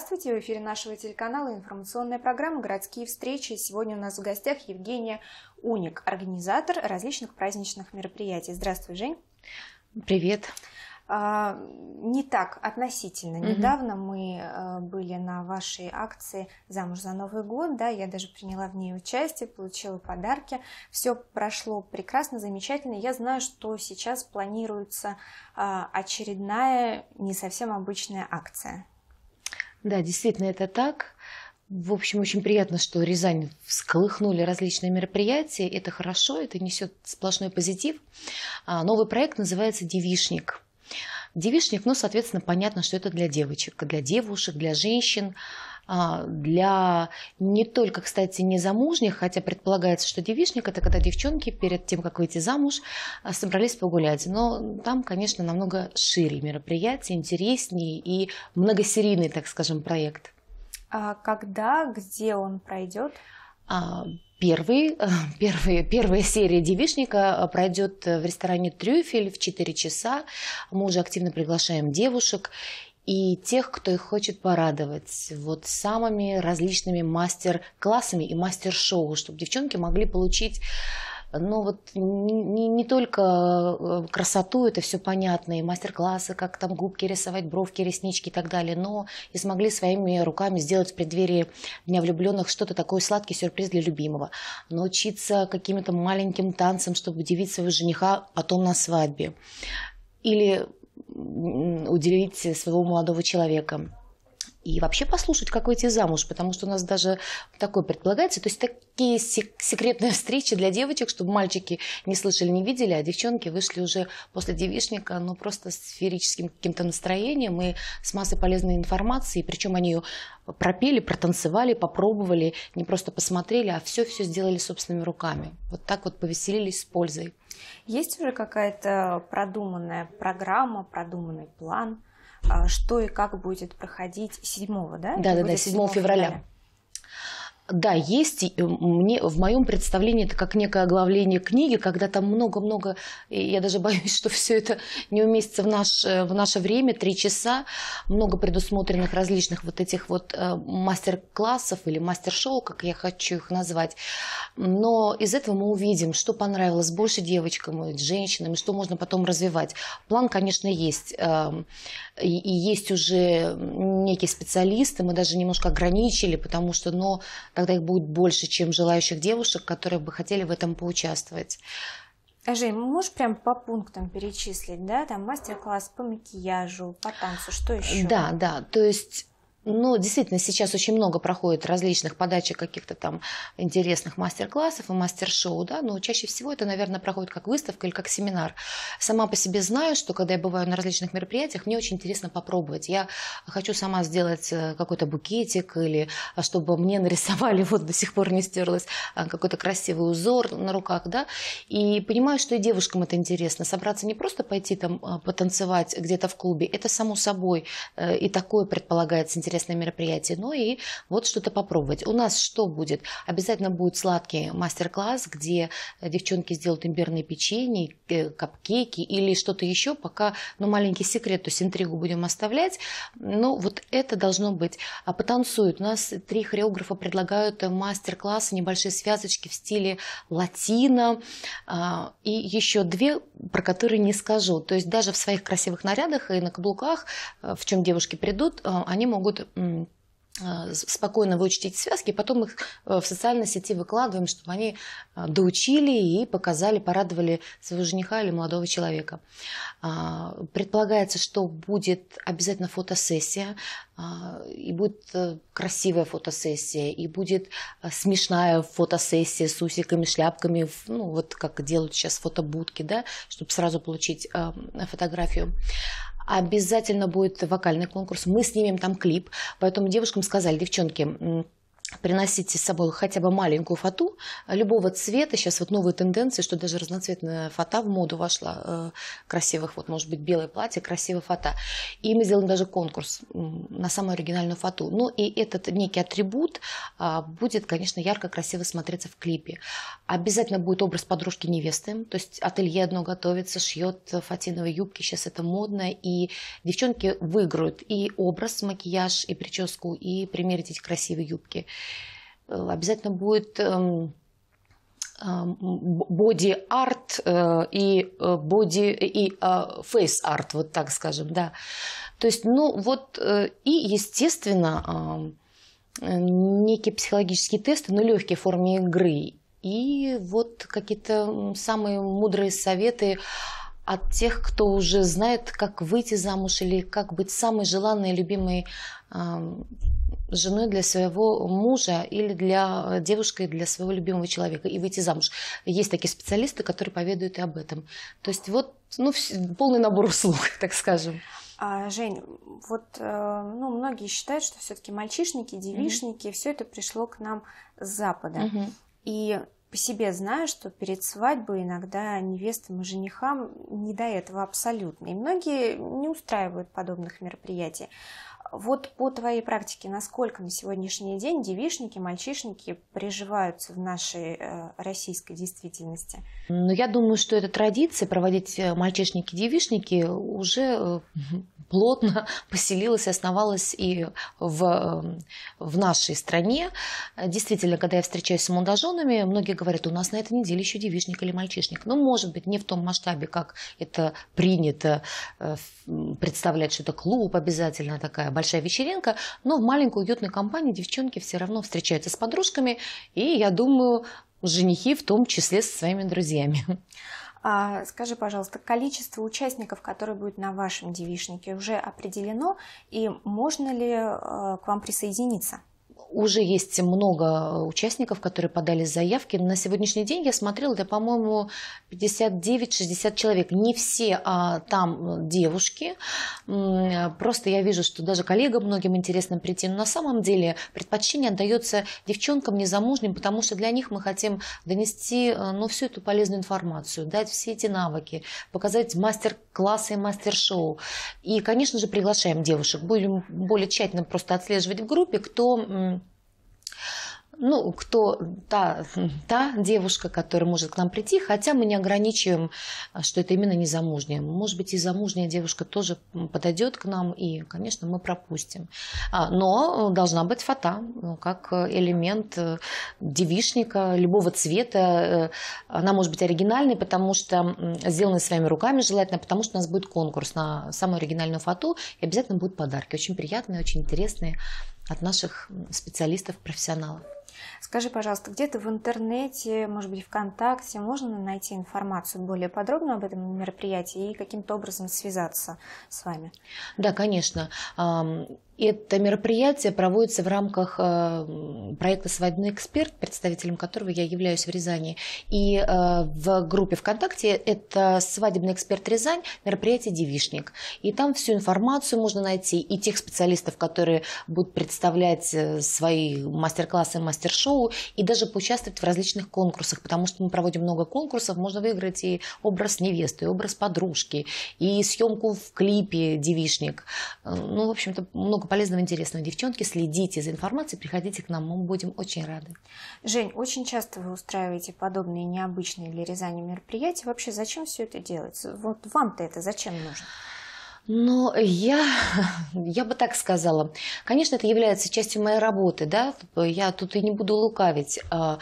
Здравствуйте! В эфире нашего телеканала информационная программа «Городские встречи». Сегодня у нас в гостях Евгения Уник, организатор различных праздничных мероприятий. Здравствуй, Жень! Привет! А, не так относительно. Угу. Недавно мы а, были на вашей акции «Замуж за Новый год», да, я даже приняла в ней участие, получила подарки. Все прошло прекрасно, замечательно. Я знаю, что сейчас планируется а, очередная не совсем обычная акция. Да, действительно, это так. В общем, очень приятно, что Рязань всколыхнули различные мероприятия. Это хорошо, это несет сплошной позитив. А, новый проект называется «Девишник». Девишник, ну, соответственно, понятно, что это для девочек, для девушек, для женщин. А, для не только, кстати, незамужних, хотя предполагается, что девичник – это когда девчонки перед тем, как выйти замуж, а, собрались погулять. Но там, конечно, намного шире мероприятие, интереснее и многосерийный, так скажем, проект. А когда, где он пройдет? А, первый, первый, первая серия девишника пройдет в ресторане «Трюфель» в 4 часа. Мы уже активно приглашаем девушек и тех, кто их хочет порадовать вот самыми различными мастер-классами и мастер-шоу, чтобы девчонки могли получить ну вот не, не только э, красоту, это все понятно, и мастер-классы, как там губки рисовать, бровки, реснички и так далее, но и смогли своими руками сделать в преддверии Дня влюбленных что-то такое сладкий сюрприз для любимого. Научиться каким-то маленьким танцам, чтобы удивить своего жениха потом а на свадьбе. Или уделить своего молодого человека и вообще послушать, как выйти замуж, потому что у нас даже такое предполагается. То есть такие секретные встречи для девочек, чтобы мальчики не слышали, не видели, а девчонки вышли уже после девишника, ну просто с сферическим каким-то настроением и с массой полезной информации. Причем они ее пропели, протанцевали, попробовали, не просто посмотрели, а все-все сделали собственными руками. Вот так вот повеселились с пользой. Есть уже какая-то продуманная программа, продуманный план – а, что и как будет проходить 7 да? Да, да, да, 7 февраля. февраля да, есть э, мне в моем представлении это как некое оглавление книги, когда там много-много, я даже боюсь, что все это не уместится в, наш, э, в наше время, три часа, много предусмотренных различных вот этих вот э, мастер-классов или мастер-шоу, как я хочу их назвать. Но из этого мы увидим, что понравилось больше девочкам и женщинам, и что можно потом развивать. План, конечно, есть. И есть уже некие специалисты, мы даже немножко ограничили, потому что, но когда их будет больше, чем желающих девушек, которые бы хотели в этом поучаствовать. А, Жень, можешь прям по пунктам перечислить, да, там мастер-класс по макияжу, по танцу, что еще? Да, да, то есть ну, действительно, сейчас очень много проходит различных подачек каких-то там интересных мастер-классов и мастер-шоу, да, но чаще всего это, наверное, проходит как выставка или как семинар. Сама по себе знаю, что когда я бываю на различных мероприятиях, мне очень интересно попробовать. Я хочу сама сделать э, какой-то букетик или а, чтобы мне нарисовали, вот до сих пор не стерлось, а, какой-то красивый узор на руках, да, и понимаю, что и девушкам это интересно. Собраться не просто пойти там а, потанцевать где-то в клубе, это само собой, э, и такое предполагается интересное мероприятие, но ну и вот что-то попробовать. У нас что будет? Обязательно будет сладкий мастер-класс, где девчонки сделают имбирные печенье, э, капкейки или что-то еще. Пока, ну, маленький секрет, то есть интригу будем оставлять. Но ну, вот это должно быть. А потанцуют. У нас три хореографа предлагают мастер-классы, небольшие связочки в стиле латино. А, и еще две, про которые не скажу. То есть даже в своих красивых нарядах и на каблуках, э, в чем девушки придут, э, они могут Э, спокойно выучить эти связки, потом их э, в социальной сети выкладываем, чтобы они э, доучили и показали, порадовали своего жениха или молодого человека. А, предполагается, что будет обязательно фотосессия, а, и будет красивая фотосессия, и будет смешная фотосессия с усиками, шляпками, ну вот как делают сейчас фотобудки, да, чтобы сразу получить фотографию. Обязательно будет вокальный конкурс. Мы снимем там клип. Поэтому девушкам сказали, девчонки, приносите с собой хотя бы маленькую фату любого цвета. Сейчас вот новые тенденции, что даже разноцветная фата в моду вошла. Э, красивых, вот может быть белое платье, красивая фата. И мы сделаем даже конкурс на самую оригинальную фату. Ну и этот некий атрибут а, будет, конечно, ярко, красиво смотреться в клипе. Обязательно будет образ подружки невесты. То есть ателье одно готовится, шьет фатиновые юбки. Сейчас это модно. И девчонки выиграют и образ, макияж, и прическу, и примерить эти красивые юбки. Э, обязательно будет боди-арт эм, э, э, и боди и фейс-арт, вот так скажем, да. То есть, ну вот и естественно некие психологические тесты, но легкие в форме игры. И вот какие-то самые мудрые советы от тех, кто уже знает, как выйти замуж или как быть самой желанной и любимой женой для своего мужа или для девушкой, для своего любимого человека и выйти замуж. Есть такие специалисты, которые поведают и об этом. То есть вот ну, полный набор услуг, так скажем. А, Жень, вот э, ну, многие считают, что все-таки мальчишники, девишники, mm-hmm. все это пришло к нам с Запада. Mm-hmm. И по себе знаю, что перед свадьбой иногда невестам и женихам не до этого абсолютно. И многие не устраивают подобных мероприятий. Вот по твоей практике, насколько на сегодняшний день девишники, мальчишники приживаются в нашей э, российской действительности? Ну, я думаю, что эта традиция проводить э, мальчишники-девишники уже э, плотно поселилась и основалась и в, э, в нашей стране. Действительно, когда я встречаюсь с молодоженами, многие говорят, у нас на этой неделе еще девичник или мальчишник. но ну, может быть, не в том масштабе, как это принято э, представлять, что это клуб обязательно, такая большая вечеринка, но в маленькой уютной компании девчонки все равно встречаются с подружками, и я думаю, женихи в том числе со своими друзьями. А, скажи, пожалуйста, количество участников, которые будут на вашем девишнике, уже определено, и можно ли э, к вам присоединиться? Уже есть много э, участников, которые подали заявки. На сегодняшний день я смотрела, это, по-моему, 59-60 человек. Не все а, там э, девушки. Просто я вижу, что даже коллегам многим интересно прийти. Но на самом деле предпочтение отдается девчонкам незамужним, потому что для них мы хотим донести э, ну, всю эту полезную информацию, дать все эти навыки, показать мастер-классы и мастер-шоу. И, конечно же, приглашаем девушек. Будем более тщательно просто отслеживать в группе, кто ну, кто та, та девушка, которая может к нам прийти, хотя мы не ограничиваем, а, что это именно незамужняя. Может быть, и замужняя девушка тоже подойдет к нам, и, конечно, мы пропустим. А, но должна быть фата, ну, как элемент э, девишника любого цвета. Э, она может быть оригинальной, потому что сделана своими руками желательно, потому что у нас будет конкурс на самую оригинальную фату, и обязательно будут подарки. Очень приятные, очень интересные от наших специалистов, профессионалов. Скажи, пожалуйста, где-то в интернете, может быть, ВКонтакте можно найти информацию более подробную об этом мероприятии и каким-то образом связаться с вами? Да, конечно. Это мероприятие проводится в рамках э, проекта «Свадебный эксперт», представителем которого я являюсь в Рязани. И э, в группе ВКонтакте это «Свадебный эксперт Рязань», мероприятие «Девишник». И там всю информацию можно найти и тех специалистов, которые будут представлять э, свои мастер-классы, мастер мастер-шоу и даже поучаствовать в различных конкурсах, потому что мы проводим много конкурсов, можно выиграть и образ невесты, и образ подружки, и съемку в клипе «Девишник». Э, ну, в общем-то, много полезного, интересного. Девчонки, следите за информацией, приходите к нам, мы будем очень рады. Жень, очень часто вы устраиваете подобные необычные для Рязани мероприятия. Вообще, зачем все это делать? Вот вам-то это зачем нужно? Ну, я, я бы так сказала. Конечно, это является частью моей работы, да, типа, я тут и не буду лукавить. А,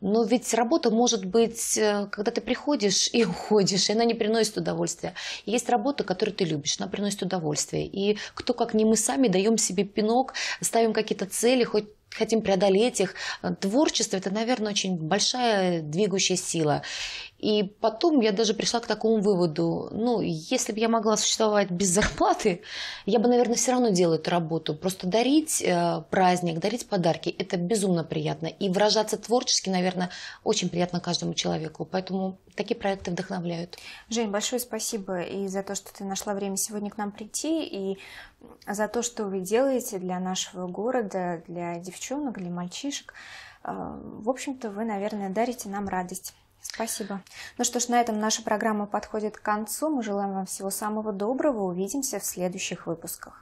но ведь работа может быть, э, когда ты приходишь и уходишь, и она не приносит удовольствия. есть работа, которую ты любишь, она приносит удовольствие. И кто, как не мы сами, даем себе пинок, ставим какие-то цели, хоть хотим преодолеть их. Творчество – это, наверное, очень большая двигающая сила. И потом я даже пришла к такому выводу. Ну, если бы я могла существовать без зарплаты, я бы, наверное, все равно делала эту работу. Просто дарить э, праздник, дарить подарки – это безумно приятно. И выражаться творчески, наверное, очень приятно каждому человеку. Поэтому такие проекты вдохновляют. Жень, большое спасибо и за то, что ты нашла время сегодня к нам прийти. И за то, что вы делаете для нашего города, для девчонок, для мальчишек. А, в общем-то, вы, наверное, дарите нам радость. Спасибо. Ну что ж, на этом наша программа подходит к концу. Мы желаем вам всего самого доброго. Увидимся в следующих выпусках.